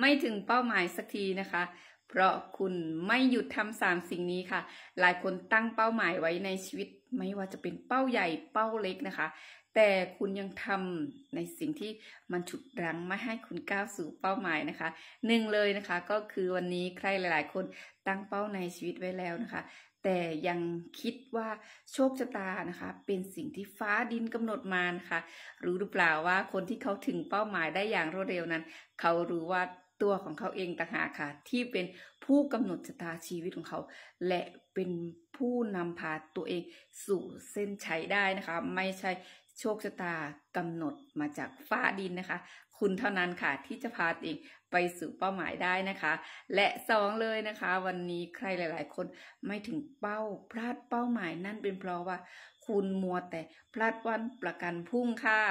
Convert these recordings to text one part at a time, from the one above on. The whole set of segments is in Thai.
ไม่ถึงเป้าหมายสักทีนะคะ เพราะคุณไม่หยุดทำสามสิ่งนี้ค่ะ หลายคนตั้งเป้าหมายไว้ในชีวิตไม่ว่าจะเป็นเป้าใหญ่เป้าเล็กนะคะแต่คุณยังทำในสิ่งที่มันฉุดรั้งไม่ให้คุณก้าวสู่เป้าหมายนะคะ หนึ่งเลยนะคะก็คือวันนี้ใครหลายๆ คนตั้งเป้าในชีวิตไว้แล้วนะคะ แต่ยังคิดว่าโชคชะตานะคะ เป็นสิ่งที่ฟ้าดินกำหนดมานะคะรู้หรือเปล่าว่าคนที่เขาถึงเป้าหมายได้อย่างรวดเร็วนั้นเขารู้ว่าตัวของเขาเองต่างหากค่ะ ที่เป็นผู้กำหนดชะตาชีวิตของเขาและเป็นผู้นำพาตัวเองสู่เส้นชัยได้นะคะไม่ใช่โชคชะตากำหนดมาจากฟ้าดินนะคะ คุณเท่านั้นค่ะที่จะพาตัวเองไปสู่เป้าหมายได้นะคะ และสองเลยนะคะ วันนี้ใครหลาย ๆ คนไม่ถึงเป้าพลาดเป้าหมายนั่นเป็นเพราะว่า คุณมัวแต่พลาดวันประกันพุ่งค่ะ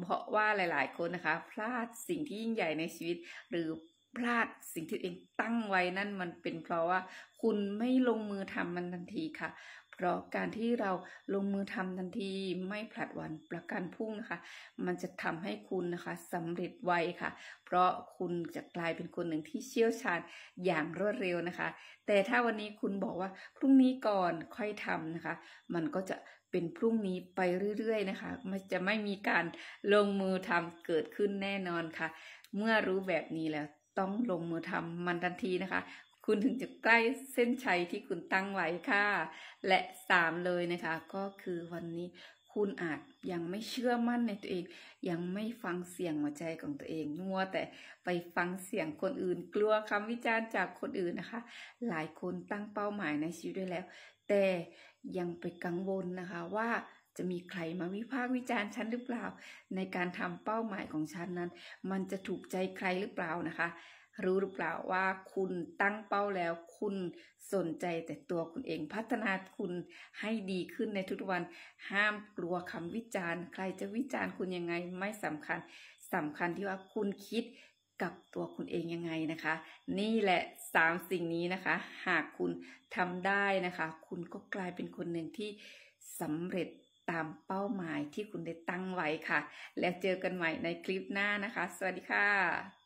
เพราะว่าหลาย ๆคนนะคะ พลาดสิ่งที่ยิ่งใหญ่ในชีวิต หรือพลาดสิ่งที่เองตั้งไว้นั่นมันเป็นเพราะว่า คุณไม่ลงมือทำมันทันทีค่ะเพราะการที่เราลงมือทำทันทีไม่ผลัดวันประกันพรุ่งนะคะมันจะทำให้คุณนะคะสำเร็จไวค่ะ เพราะคุณจะกลายเป็นคนหนึ่งที่เชี่ยวชาญอย่างรวดเร็วนะคะ แต่ถ้าวันนี้คุณบอกว่าพรุ่งนี้ก่อนค่อยทำนะคะ มันก็จะเป็นพรุ่งนี้ไปเรื่อย ๆนะคะ มันจะไม่มีการลงมือทำเกิดขึ้นแน่นอนค่ะ เมื่อรู้แบบนี้แล้วต้องลงมือทำมันทันทีนะคะคุณถึงจะใกล้เส้นชัยที่คุณตั้งไว้ค่ะ และสามเลยนะคะ ก็คือวันนี้คุณอาจยังไม่เชื่อมั่นในตัวเอง ยังไม่ฟังเสียงหัวใจของตัวเอง นัวแต่ไปฟังเสียงคนอื่น กลัวคำวิจารณ์จากคนอื่นนะคะ หลายคนตั้งเป้าหมายในชีวิตด้วยแล้ว แต่ยังไปกังวลนะคะ ว่าจะมีใครมาวิพากษ์วิจารณ์ฉันหรือเปล่า ในการทำเป้าหมายของฉันนั้น มันจะถูกใจใครหรือเปล่านะคะรู้หรือเปล่าว่าคุณตั้งเป้าแล้วคุณสนใจแต่ตัวคุณเองพัฒนาคุณให้ดีขึ้นในทุกวัน ห้ามกลัวคำวิจารณ์ ใครจะวิจารณ์คุณยังไงไม่สำคัญสำคัญที่ว่าคุณคิดกับตัวคุณเองยังไงนะคะ นี่แหละสามสิ่งนี้นะคะ หากคุณทำได้นะคะ คุณก็กลายเป็นคนหนึ่งที่สำเร็จตามเป้าหมายที่คุณได้ตั้งไว้ค่ะ แล้วเจอกันใหม่ในคลิปหน้านะคะ สวัสดีค่ะ